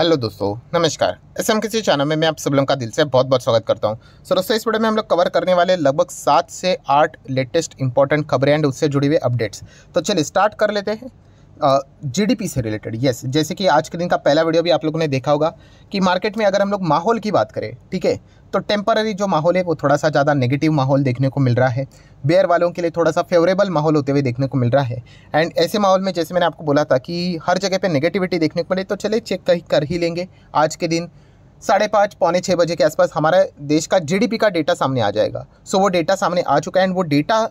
hello दोस्तों नमस्कार S M किसी चैनल में मैं आप सब लोगों का दिल से बहुत बहुत स्वागत करता हूं सो दोस्तों इस वीडियो में हम लोग कवर करने वाले लगभग सात से आठ लेटेस्ट इंपॉर्टेंट खबरें एंड उससे जुड़ी हुई अपडेट्स तो चलिए स्टार्ट कर लेते हैं जीडीपी से रिलेटेड यस जैसे कि आज के दिन का पहला वीडियो भी आप लोगों ने देखा होगा कि मार्केट में अगर हम लोग माहौल की बात करें ठीक है तो टेम्पररी जो माहौल है वो थोड़ा सा ज़्यादा नेगेटिव माहौल देखने को मिल रहा है बेयर वालों के लिए थोड़ा सा फेवरेबल माहौल होते हुए देखने को मिल रहा है एंड ऐसे माहौल में जैसे मैंने आपको बोला था कि हर जगह पे नेगेटिविटी देखने को मिले तो चले चेक ही, कर ही लेंगे आज के दिन साढ़े पाँच पौने छः बजे के आसपास हमारे देश का जीडीपी का डेटा सामने आ जाएगा सो so, वो डेटा सामने आ चुका है एंड वो डेटा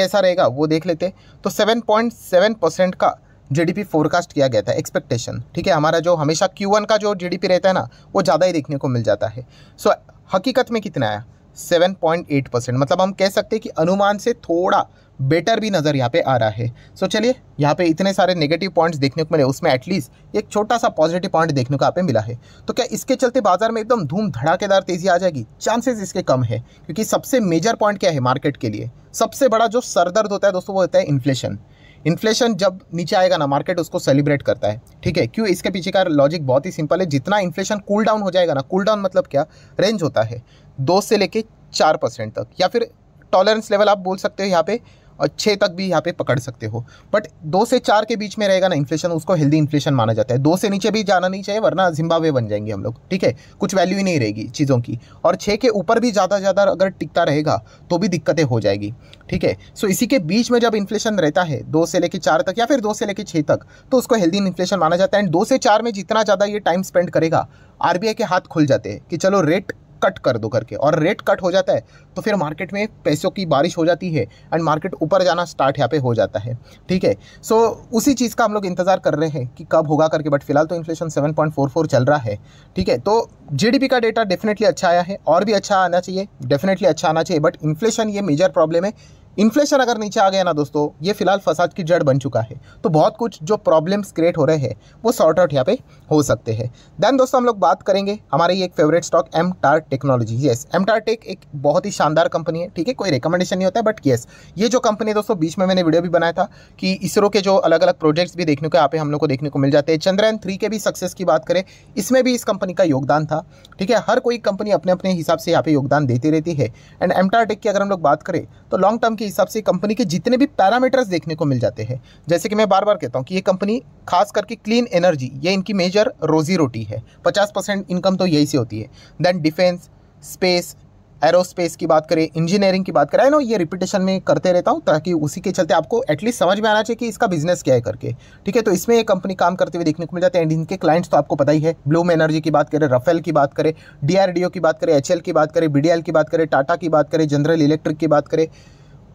कैसा रहेगा वो देख लेते तो 7.7 परसेंट का जीडीपी फोरकास्ट किया गया था एक्सपेक्टेशन ठीक है हमारा जो हमेशा Q1 का जो जीडीपी रहता है ना वो ज़्यादा ही देखने को मिल जाता है सो so, हकीकत में कितना आया 7.8 परसेंट मतलब हम कह सकते हैं कि अनुमान से थोड़ा बेटर भी नज़र यहाँ पे आ रहा है सो so, चलिए यहाँ पे इतने सारे नेगेटिव पॉइंट्स देखने को मिले उसमें एटलीस्ट एक छोटा सा पॉजिटिव पॉइंट देखने को पे मिला है तो क्या इसके चलते बाजार में एकदम धूम धड़ाकेदार तेज़ी आ जाएगी चांसेस इसके कम है क्योंकि सबसे मेजर पॉइंट क्या है मार्केट के लिए सबसे बड़ा जो सरदर्द होता है दोस्तों वो होता है इन्फ्लेशन इन्फ्लेशन जब नीचे आएगा ना मार्केट उसको सेलिब्रेट करता है ठीक है क्यों इसके पीछे का लॉजिक बहुत ही सिंपल है जितना इन्फ्लेशन कूल डाउन हो जाएगा ना कूल डाउन मतलब क्या रेंज होता है दो से लेके चार परसेंट तक या फिर टॉलरेंस लेवल आप बोल सकते हो यहाँ पे और छः तक भी यहाँ पे पकड़ सकते हो बट दो से चार के बीच में रहेगा ना इन्फ्लेशन उसको हेल्दी इन्फ्लेशन माना जाता है दो से नीचे भी जाना नहीं चाहिए वरना जिम्बावे बन जाएंगे हम लोग ठीक है कुछ वैल्यू ही नहीं रहेगी चीज़ों की और छः के ऊपर भी ज़्यादा ज़्यादा अगर टिकता रहेगा तो भी दिक्कतें हो जाएगी ठीक है सो इसी के बीच में जब इन्फ्लेशन रहता है दो से लेकर चार तक या फिर दो से लेकर छः तक तो उसको हेल्दी इन्फ्लेशन माना जाता है एंड दो से चार में जितना ज़्यादा ये टाइम स्पेंड करेगा आर के हाथ खुल जाते हैं कि चलो रेट कट कर दो करके और रेट कट हो जाता है तो फिर मार्केट में पैसों की बारिश हो जाती है एंड मार्केट ऊपर जाना स्टार्ट यहाँ पे हो जाता है ठीक है सो so, उसी चीज़ का हम लोग इंतज़ार कर रहे हैं कि कब होगा करके बट फिलहाल तो inflation seven point four four चल रहा है ठीक है तो जी का डेटा डेफिनेटली अच्छा आया है और भी अच्छा आना चाहिए डेफिनेटली अच्छा आना चाहिए बट इन्फ्लेशन ये मेजर प्रॉब्लम है इन्फ्लेशन अगर नीचे आ गया ना दोस्तों ये फिलहाल फसाद की जड़ बन चुका है तो बहुत कुछ जो प्रॉब्लम्स क्रिएट हो रहे हैं वो सॉर्ट आउट यहाँ पे हो सकते हैं देन दोस्तों हम लोग बात करेंगे हमारे ये एक favourite stock MTAR technology yes MTAR tech एक बहुत ही शानदार कंपनी है ठीक है कोई रिकमेंडेशन नहीं होता है बट येस ये जो कंपनी है दोस्तों बीच में मैंने वीडियो भी बनाया था कि इसरो के जो अलग अलग प्रोजेक्ट्स भी देखने को यहाँ पे हम लोग को देखने को मिल जाते हैं चंद्रयन थ्री के भी सक्सेस की बात करें इसमें भी इस कंपनी का योगदान था ठीक है हर कोई कंपनी अपने अपने हिसाब से यहाँ पे योगदान देती रहती है एंड एम टेक की अगर हम लोग बात करें तो लॉन्ग टर्म के हिसाब से कंपनी के जितने भी पैरामीटर्स देखने को मिल जाते हैं जैसे कि मैं बार बार कहता हूँ कि ये कंपनी खास करके क्लीन एनर्जी ये इनकी मेजर रोजी रोटी है पचास परसेंट इनकम तो यही से होती है देन डिफेंस स्पेस एरोस्पेस की बात करें इंजीनियरिंग की बात करें आई नो ये रिपीटेशन में करते रहता हूँ ताकि उसी के चलते आपको एटलीस्ट समझ में आना चाहिए कि इसका बिजनेस क्या है करके ठीक है तो इसमें ये कंपनी काम करते हुए देखने को मिल जाते हैं एंड इनके क्लाइंट्स तो आपको पता ही है ब्लूम एनर्जी की बात करें रफेल की बात करें डी की बात करें एच की बात करें बी की बात करें टाटा की बात करें जनरल इलेक्ट्रिक की बात करें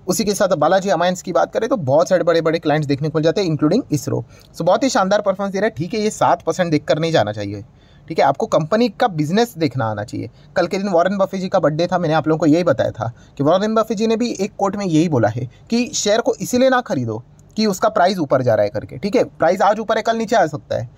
उसी के साथ बालाजी अमाइंस की बात करें तो बहुत सारे बड़े बड़े क्लाइंट्स देखने को मिल जाते हैं इंक्लूडिंग इसरो सो बहुत ही शानदार परफॉर्मेंस दे रहा है ठीक है ये सात परसेंट देख कर नहीं जाना चाहिए ठीक है आपको कंपनी का बिजनेस देखना आना चाहिए कल के दिन वॉरेन बफे जी का बर्थडे था मैंने आप लोगों को यही बताया था कि वॉरेन बफे जी ने भी एक कोर्ट में यही बोला है कि शेयर को इसीलिए ना खरीदो कि उसका प्राइस ऊपर जा रहा है करके ठीक है प्राइस आज ऊपर है कल नीचे आ सकता है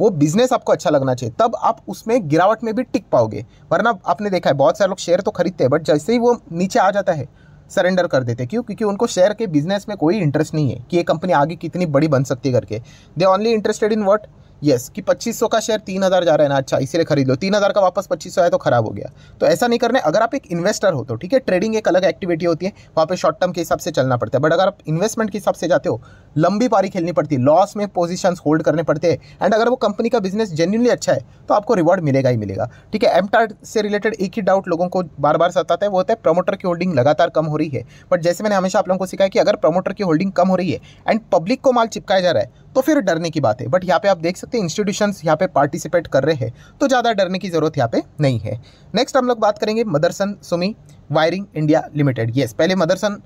वो बिजनेस आपको अच्छा लगना चाहिए तब आप उसमें गिरावट में भी टिक पाओगे वरना आपने देखा है बहुत सारे लोग शेयर तो खरीदते हैं बट जैसे ही वो नीचे आ जाता है सरेंडर कर देते क्यों क्योंकि उनको शेयर के बिजनेस में कोई इंटरेस्ट नहीं है कि ये कंपनी आगे कितनी बड़ी बन सकती है करके they only interested in what yes कि कि 2500 का शेयर 3000 जा रहा है ना अच्छा इसीलिए खरीद लो 3000 का वापस 2500 आया तो खराब हो गया तो ऐसा नहीं करना अगर आप एक इन्वेस्टर हो तो ठीक है ट्रेडिंग एक अलग एक्टिविटी होती है वहाँ पे शॉर्ट टर्म के हिसाब से चलना पड़ता है बट अगर आप इन्वेस्टमेंट के हिसाब से जाते हो लंबी पारी खेलनी पड़ती है लॉस में पोजिशन होल्ड करने पड़ते हैं एंड अगर वो कंपनी का बिजनेस जेन्यूनली अच्छा है तो आपको रिवॉर्ड मिलेगा ही मिलेगा ठीक है एमटार से रिलेटेड एक ही डाउट लोगों को बार बार सताता है वो होता है प्रमोटर की होल्डिंग लगातार कम हो रही है बट जैसे मैंने हमेशा आप लोगों को सिखाया कि अगर प्रमोटर की होल्डिंग कम हो रही है एंड पब्लिक को माल चिपकाया जा रहा है तो फिर डरने की बात है बट यहाँ पे आप देख सकते हैं इंस्टीट्यूशंस यहाँ पे पार्टिसिपेट कर रहे हैं तो ज़्यादा डरने की ज़रूरत यहाँ पे नहीं है नेक्स्ट हम लोग बात करेंगे Motherson Sumi wiring India limited yes पहले मदरसन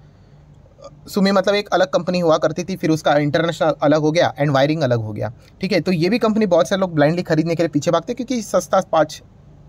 सुमी मतलब एक अलग कंपनी हुआ करती थी फिर उसका इंटरनेशनल अलग हो गया एंड वायरिंग अलग हो गया ठीक है तो ये भी कंपनी बहुत सारे लोग ब्लाइंडली खरीदने के लिए पीछे भागते क्योंकि सस्ता पाँच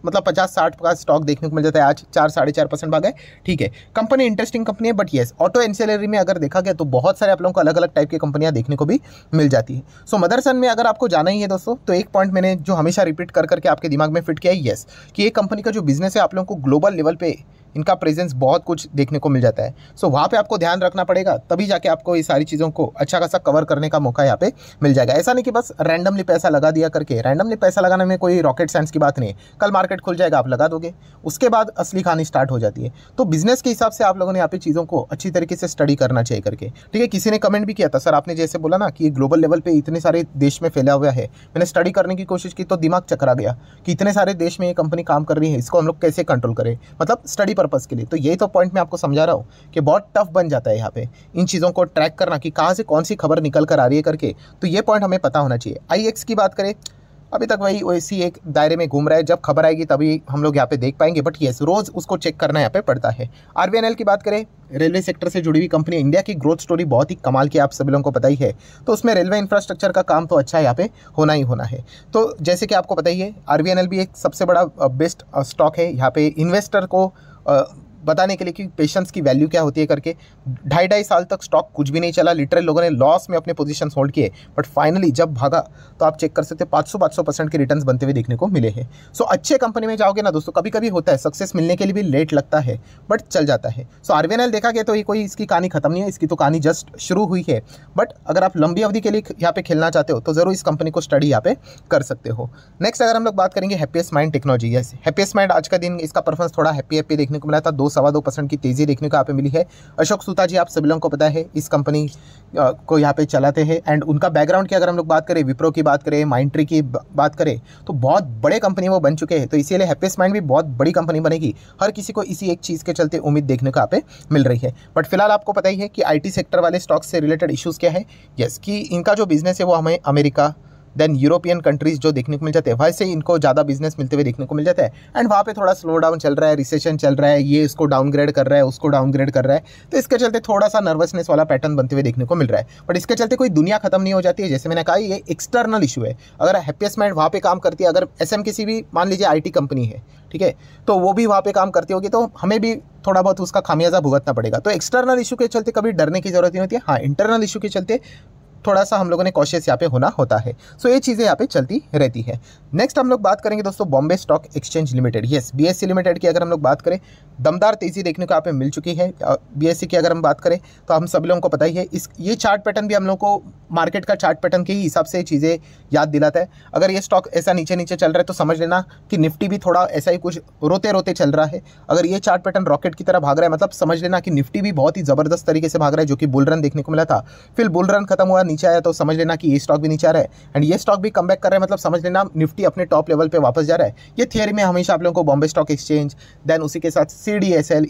मतलब पचास साठ का स्टॉक देखने को मिल जाता है आज चार साढ़े चार परसेंट भाग है ठीक है कंपनी इंटरेस्टिंग कंपनी है बट येस ऑटो एनसेलरी में अगर देखा गया तो बहुत सारे आप लोगों को अलग अलग टाइप की कंपनियां देखने को भी मिल जाती है सो मदरसन में अगर आपको जाना ही है दोस्तों तो एक पॉइंट मैंने जो हमेशा रिपीट कर करके आपके दिमाग में फिट किया है येस कि एक कंपनी का जो बिजनेस है आप लोगों को ग्लोबल लेवल पर इनका प्रेजेंस बहुत कुछ देखने को मिल जाता है सो वहाँ पर आपको ध्यान रखना पड़ेगा तभी जाके आपको ये सारी चीज़ों को अच्छा खासा कवर करने का मौका यहाँ पे मिल जाएगा ऐसा नहीं कि बस रैंडमली पैसा लगा दिया करके रैंडमली पैसा लगाने में कोई रॉकेट साइंस की बात नहीं है कल मार्केट खुल जाएगा आप लगा दोगे उसके बाद असली खानी स्टार्ट हो जाती है तो बिजनेस के हिसाब से आप लोगों ने यहाँ पे चीज़ों को अच्छी तरीके से स्टडी करना चाहिए करके ठीक है किसी ने कमेंट भी किया था सर आपने जैसे बोला ना कि ग्लोबल लेवल पर इतने सारे देश में फैला हुआ है मैंने स्टडी करने की कोशिश की तो दिमाग चकरा गया कि इतने सारे देश में ये कंपनी काम कर रही है इसको हम लोग कैसे कंट्रोल करें मतलब स्टडी पर पर्पज़ के लिए तो यही तो पॉइंट मैं आपको समझा रहा हूँ कि बहुत टफ बन जाता है यहाँ पे इन चीज़ों को ट्रैक करना कि कहाँ से कौन सी खबर निकल कर आ रही है करके तो ये पॉइंट हमें पता होना चाहिए आई की बात करें अभी तक वही वैसी एक दायरे में घूम रहा है जब खबर आएगी तभी हम लोग यहाँ पे देख पाएंगे बट येस रोज़ उसको चेक करना यहाँ पे पड़ता है आर की बात करें रेलवे सेक्टर से जुड़ी हुई कंपनी इंडिया की ग्रोथ स्टोरी बहुत ही कमाल की आप सभी लोगों को पता ही है तो उसमें रेलवे इंफ्रास्ट्रक्चर का काम तो अच्छा यहाँ पे होना ही होना है तो जैसे कि आपको पता ही है आर भी एक सबसे बड़ा बेस्ट स्टॉक है यहाँ पे इन्वेस्टर को uh, बताने के लिए कि पेशेंस की वैल्यू क्या होती है करके ढाई ढाई साल तक स्टॉक कुछ भी नहीं चला लिटरल लोगों ने लॉस में अपने पोजिशन होल्ड किए बट फाइनली जब भागा तो आप चेक कर सकते पाँच सौ पाँच सौ परसेंट के रिटर्न बनते हुए देखने को मिले हैं सो so, अच्छे कंपनी में जाओगे ना दोस्तों कभी कभी होता है सक्सेस मिलने के लिए भी लेट लगता है बट चल जाता है सो so, आर देखा गया तो ये कोई इसकी कहानी खत्म नहीं है इसकी तो कहानी जस्ट शुरू हुई है बट अगर आप लंबी अवधि के लिए यहाँ पे खेलना चाहते हो तो ज़रूर इस कंपनी को स्टडी यहाँ पे कर सकते हो नेक्स्ट अगर हम लोग बात करेंगे happiest mind technology yes happiest mind आज का दिन इसका परफॉर्मेंस थोड़ा हैप्पी हैप्पी देखने को मिला था दो सवा दो परसेंट की तेज़ी देखने को यहाँ पे मिली है अशोक सूता जी आप सभी लोगों को पता है इस कंपनी को यहाँ पे चलाते हैं एंड उनका बैकग्राउंड की अगर हम लोग बात करें विप्रो की बात करें माइंट्री की बात करें तो बहुत बड़े कंपनी वो बन चुके हैं तो इसीलिए हैप्पीस्ट माइंड भी बहुत बड़ी कंपनी बनेगी हर किसी को इसी एक चीज़ के चलते उम्मीद देखने को यहाँ पे मिल रही है बट फिलहाल आपको पता ही है कि आई सेक्टर वाले स्टॉक्स से रिलेटेड इशूज़ क्या है यस कि इनका जो बिज़नेस है वो हमें अमेरिका देन यूरोपियन कंट्रीज़ जो देखने को मिल जाते हैं वैसे ही इनको ज़्यादा बिजनेस मिलते हुए देखने को मिल जाता है एंड वहाँ पे थोड़ा स्लो डाउन चल रहा है रिसेशन चल रहा है ये इसको डाउनग्रेड कर रहा है उसको डाउनग्रेड कर रहा है तो इसके चलते थोड़ा सा नर्वसनेस वाला पैटर्न बनते हुए देखने को मिल रहा है बट इसके चलते कोई दुनिया खत्म नहीं हो जाती है जैसे मैंने कहा ये एक्सटर्नल इशू है अगर हैप्पीस्ट माइंड वहाँ पर काम करती है अगर एस एम किसी भी मान लीजिए आई टी कंपनी है ठीक है तो वो भी वहाँ पे काम करती होगी तो हमें भी थोड़ा बहुत उसका खामियाजा भुगतना पड़ेगा तो एक्सटर्नल इशू के चलते कभी डरने की जरूरत नहीं होती है हाँ इंटरनल इशू के चलते थोड़ा सा हम लोगों ने कॉशियस यहाँ पे होना होता है सो ये चीज़ें यहाँ पे चलती रहती है नेक्स्ट हम लोग बात करेंगे दोस्तों Bombay stock exchange limited yes B limited की अगर हम लोग बात करें दमदार तेज़ी देखने को यहाँ पे मिल चुकी है बी की अगर हम बात करें तो हम सभी लोगों को पता ही है इस ये चार्ट पैटर्न भी हम लोग को मार्केट का चार्ट पैटर्न के ही हिसाब से चीज़ें याद दिलाता है अगर ये स्टॉक ऐसा नीचे नीचे चल रहा है तो समझ लेना कि निफ्टी भी थोड़ा ऐसा ही कुछ रोते रोते चल रहा है अगर ये चार्ट पैटर्न रॉकेट की तरह भाग रहा है मतलब समझ लेना कि निफ्टी भी बहुत ही ज़बरदस्त तरीके से भाग रहा है जो कि बुल रन देखने को मिला था फिर बुल रन खत्म हुआ नीचे आया तो समझ लेना कि ये स्टॉक भी नीचे आ रहा है एंड ये स्टॉक भी कम कर रहा है मतलब समझ लेना निफ्टी अपने टॉप लेवल पर वापस जा रहा है ये थियरी में हमेशा आप लोगों को बॉम्बे स्टॉक एक्सचेंज देन उसी के साथ सी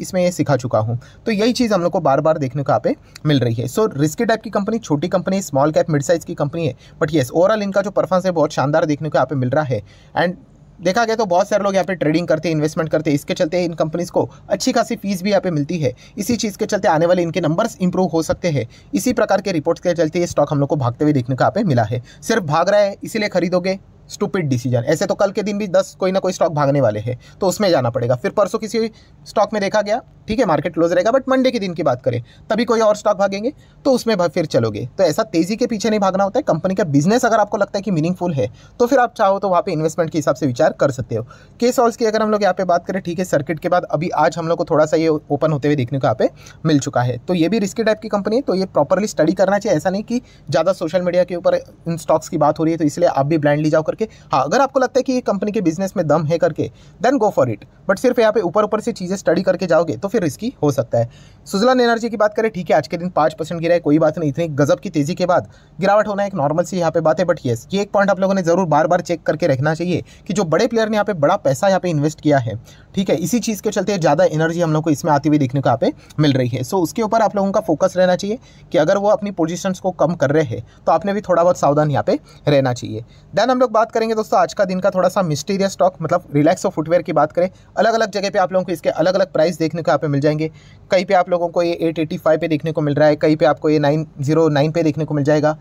इसमें ये सिखा चुका हूँ तो यही चीज़ हम लोग को बार बार देखने को आप मिल रही है सो रिस्की टाइप की कंपनी छोटी company small cap mid size की कंपनी है बट येस ओवरऑल इनका जो परफॉर्मेंस है बहुत शानदार देखने को आप मिल रहा है एंड देखा गया तो बहुत सारे लोग यहाँ पे ट्रेडिंग करते हैं इन्वेस्टमेंट करते हैं इसके चलते इन कंपनीज़ को अच्छी खासी फीस भी यहाँ पे मिलती है इसी चीज़ के चलते आने वाले इनके नंबर्स इंप्रूव हो सकते हैं इसी प्रकार के रिपोर्ट्स के चलते ये स्टॉक हम लोग को भागते हुए देखने का यहाँ पे मिला है सिर्फ भाग रहा है इसीलिए खरीदोगे स्टूपिड डिसीजन ऐसे तो कल के दिन भी दस कोई ना कोई स्टॉक भागने वाले हैं तो उसमें जाना पड़ेगा फिर परसों किसी स्टॉक में देखा गया ठीक है मार्केट क्लोज रहेगा बट मंडे के दिन की बात करें तभी कोई और स्टॉक भागेंगे तो उसमें फिर चलोगे तो ऐसा तेज़ी के पीछे नहीं भागना होता है कंपनी का बिजनेस अगर आपको लगता है कि मीनिंगफुल है तो फिर आप चाहो तो वहाँ पे इन्वेस्टमेंट के हिसाब से विचार कर सकते हो के सॉल्स की अगर हम लोग यहाँ पे बात करें ठीक है सर्किट के बाद अभी आज हम लोग को थोड़ा सा ये ओपन होते हुए देखने को यहाँ पे मिल चुका है तो ये भी रिस्की टाइप की कंपनी है तो ये प्रॉपरली स्टडी करना चाहिए ऐसा नहीं कि ज़्यादा सोशल मीडिया के ऊपर इन स्टॉक्स की बात हो रही है तो इसलिए आप भी ब्लाइंडली जाओ करके हाँ अगर आपको लगता है कि ये कंपनी के बिजनेस में दम है करके then go for it but सिर्फ यहाँ पे ऊपर ऊपर से चीज़ें स्टडी करके जाओगे तो फिर इसकी हो सकता है सुजलन एनर्जी की बात करें ठीक है आज के दिन पाँच परसेंट गिरा है कोई बात नहीं इतनी गजब की तेज़ी के बाद गिरावट होना एक नॉर्मल सी यहाँ पे बात है बट येस ये एक पॉइंट आप लोगों ने ज़रूर बार बार चेक करके रखना चाहिए कि जो बड़े प्लेयर ने यहाँ पे बड़ा पैसा यहाँ पे इन्वेस्ट किया है ठीक है इसी चीज़ के चलते ज़्यादा एनर्जी हम लोग को इसमें आती हुई देखने को यहाँ पे मिल रही है सो उसके ऊपर आप लोगों का फोकस रहना चाहिए कि अगर वो अपनी पोजिशन को कम कर रहे हैं तो आपने भी थोड़ा बहुत सावधान यहाँ पे रहना चाहिए देन हम लोग बात करेंगे दोस्तों आज का दिन का थोड़ा सा मिस्टीरियस स्टॉक मतलब रिलैक्स ऑफ फुटवेयर की बात करें अलग अलग जगह पर आप लोगों को इसके अलग अलग प्राइस देखने को यहाँ पे मिल जाएंगे कहीं पर आप लोगों को ये 885 पे देखने को मिल रहा है कहीं पे आपको ये 909 पे देखने को मिल जाएगा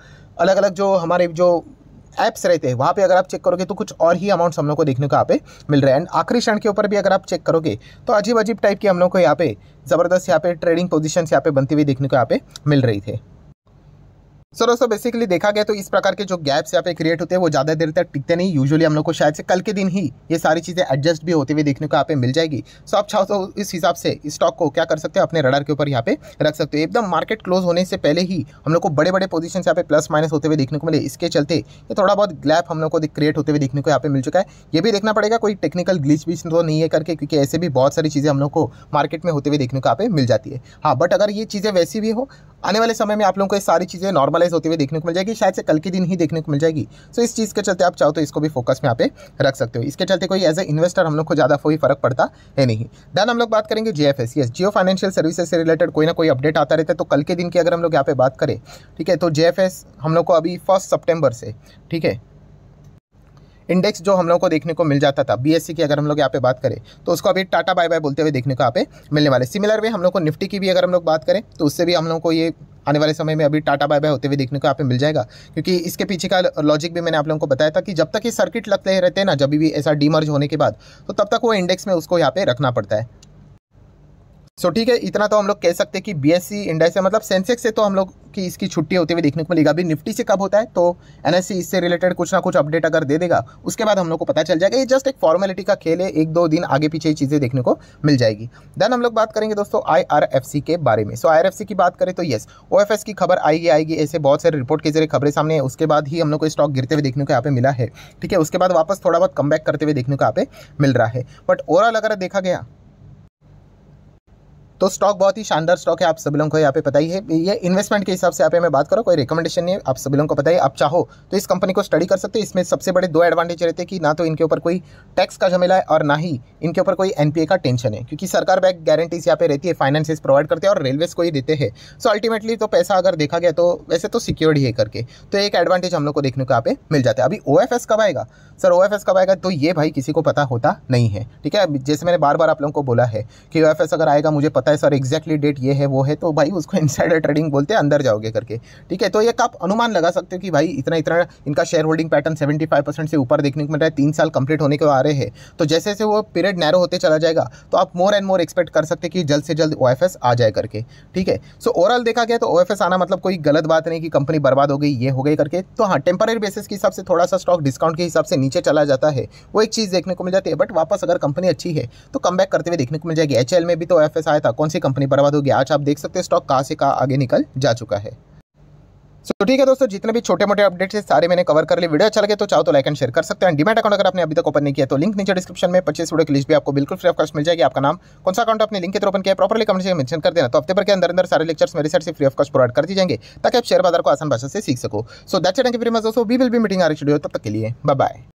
अलग अलग जो हमारे जो ऐप्स रहते हैं वहाँ पे अगर आप चेक करोगे तो कुछ और ही अमाउंट्स हम लोग को देखने को यहाँ पे मिल रहा है एंड आखिरी क्षण के ऊपर भी अगर आप चेक करोगे तो अजीब अजीब टाइप के हम लोग को यहाँ पे ज़बरदस्त यहाँ पे ट्रेडिंग पोजिशन यहाँ पे बनती हुई देखने को यहाँ पे मिल रही थी सर दोस्तों बेसिकली देखा गया तो इस प्रकार के जो गैप्स यहाँ पे क्रिएट होते हैं वो ज़्यादा देर तक टिकते नहीं यूजुअली हम लोग को शायद से कल के दिन ही ये सारी चीज़ें एडजस्ट भी होते हुए देखने को यहाँ पे मिल जाएगी सो आप चाहो तो इस हिसाब से स्टॉक को क्या कर सकते हो अपने रडार के ऊपर यहाँ पे रख सकते हो एकदम मार्केट क्लोज होने से पहले ही हम लोग को बड़े बड़े पोजिशन यहाँ पे प्लस माइनस होते हुए देखने को मिले इसके चलते ये थोड़ा बहुत गैप हम लोग को क्रिएट होते हुए देखने को यहाँ पे मिल चुका है ये भी देखना पड़ेगा कोई टेक्निकल ग्लिच बीच तो नहीं है करके क्योंकि ऐसे भी बहुत सारी चीज़ें हम लोग को मार्केट में होते हुए देखने को यहाँ पे मिल जाती है हाँ बट अगर ये चीज़ें वैसी भी हो आने वाले समय में आप लोगों को ये सारी चीज़ें नॉर्मल प्रेशराइज होती हुई देखने को मिल जाएगी शायद से कल के दिन ही देखने को मिल जाएगी सो इस चीज़ के चलते आप चाहो तो इसको भी फोकस में यहाँ पे रख सकते हो इसके चलते कोई एज ए इन्वेस्टर हम लोग को ज़्यादा कोई फर्क पड़ता है नहीं देन हम लोग बात करेंगे G F Jio financial services से रिलेटेड कोई ना कोई अपडेट आता रहता है तो कल के दिन की अगर हम लोग यहाँ पे बात करें ठीक है तो जे हम लोग को अभी फर्स्ट सेप्टेम्बर से ठीक है इंडेक्स जो हम लोग को देखने को मिल जाता था बीएससी e की अगर हम लोग यहाँ पे बात करें तो उसको अभी टाटा बाय बाय बोलते हुए देखने को यहाँ पे मिलने वाले सिमिलर वे हम लोग को निफ्टी की भी अगर हम लोग बात करें तो उससे भी हम लोग को ये आने वाले समय में अभी टाटा बाय बाय होते हुए देखने को यहाँ पे मिल जाएगा क्योंकि इसके पीछे का लॉजिक भी मैंने आप लोगों को बताया था कि जब तक ये सर्किट लगते रहते हैं ना जब भी ऐसा डीमर्ज होने के बाद तो तब तक वो इंडेक्स में उसको यहाँ पे रखना पड़ता है सो ठीक है इतना तो हम लोग कह सकते हैं कि बी एस सी इंडेक्स है मतलब सेंसेक्स से तो हम लोग की इसकी छुट्टी होती हुई देखने को मिलेगा अभी निफ्टी से कब होता है तो एन इससे रिलेटेड कुछ ना कुछ अपडेट अगर दे देगा उसके बाद हम लोग को पता चल जाएगा ये जस्ट एक फॉर्मेलिटी का खेल है एक दो दिन आगे पीछे ये चीज़ें देखने को मिल जाएगी देन हम लोग बात करेंगे दोस्तों आई के बारे में सो so, आई की बात करें तो येस ओ की खबर आएगी आएगी ऐसे बहुत सारे रिपोर्ट के जरिए खबरें सामने उसके बाद ही हम लोग को स्टॉक गिरते हुए देखने को यहाँ पे मिला है ठीक है उसके बाद वापस थोड़ा बहुत कम करते हुए देखने को यहाँ पे मिल रहा है बट ओवरऑल अगर देखा गया तो स्टॉक बहुत ही शानदार स्टॉक है आप सभी लोगों को यहाँ पे पता ही है ये इन्वेस्टमेंट के हिसाब से यहाँ पे मैं बात करूँ कोई रिकमेंडेशन नहीं है आप सभी लोगों को पता ही आप चाहो तो इस कंपनी को स्टडी कर सकते हैं इसमें सबसे बड़े दो एडवांटेज रहते हैं कि ना तो इनके ऊपर कोई टैक्स का झमेला है और ना ही इनके ऊपर कोई एन का टेंशन है क्योंकि सरकार बैंक गारंटीज यहाँ पे रहती है फाइनेंस प्रोवाइड करते हैं और रेलवेज को ही देते हैं सो अल्टीमेटली तो पैसा अगर देखा गया तो वैसे तो सिक्योर्ड ही है करके तो एक एडवांटेज हम लोग को देखने को यहाँ पे मिल जाता है अभी ओ कब आएगा सर ओ कब आएगा तो ये भाई किसी को पता होता नहीं है ठीक है जैसे मैंने बार बार आप लोगों को बोला है कि ओ अगर आएगा मुझे पता है सर एग्जैक्टली डेट ये है वो है तो भाई उसको इनसाइडर ट्रेडिंग बोलते हैं अंदर जाओगे करके ठीक है तो एक आप अनुमान लगा सकते हो कि भाई इतना इतना इनका शेयर होल्डिंग पैटर्न सेवेंटी से ऊपर देखने को मिल रहा है तीन साल कंप्लीट होने के आ रहे हैं तो जैसे जैसे वो पीरियड नैरो होते चला जाएगा तो आप मोर एंड मोर एक्सपेक्ट कर सकते कि जल्द से जल्द ओ आ जाए करके ठीक है सो ओवरऑल देखा गया तो ओ आना मतलब कोई गलत बात नहीं कि कंपनी बर्बाद हो गई ये हो गई करके तो हाँ टेम्पररी बेसिस के हिसाब से थोड़ा सा स्टॉक डिस्काउंट के हिसाब से नीचे चला जाता है वो एक चीज़ देखने को मिल जाती है बट वापस अगर कंपनी अच्छी है तो कम करते हुए देखने को मिल जाएगी एच में भी तो ओ आया था कौन सी कंपनी बर्बाद हो गया आज आप देख सकते हैं स्टॉक कहाँ से कहाँ आगे निकल जा चुका है तो ठीक है दोस्तों जितने भी छोटे मोटे अपडेट्स है सारे मैंने कवर कर लिए वीडियो अच्छा लगे तो चाहो तो लाइक एंड शेयर कर सकते हैं डिमेट अकाउंट अगर आपने अभी तक ओपन नहीं किया तो लिंक नीचे डिस्क्रिप्शन में पच्चीस वीडियो की लिस्ट भी आपको बिल्कुल फ्री ऑफ कॉस्ट मिल जाएगी आपका नाम कौन सा अकाउंट आपने लिंक के ओपन किया प्रॉपर्ली कमेंट से मेंशन कर देना तो हफ्ते भर के अंदर अंदर सारे लेक्चर्स मेरे साइड से फ्री ऑफ कॉस्ट प्रोवाइड कर दी जाएंगे ताकि आप शेयर बाजार को आसान भाषा से सीख सको so that's set and very much दोस्तों we will be meeting our studio तब तक के लिए बाय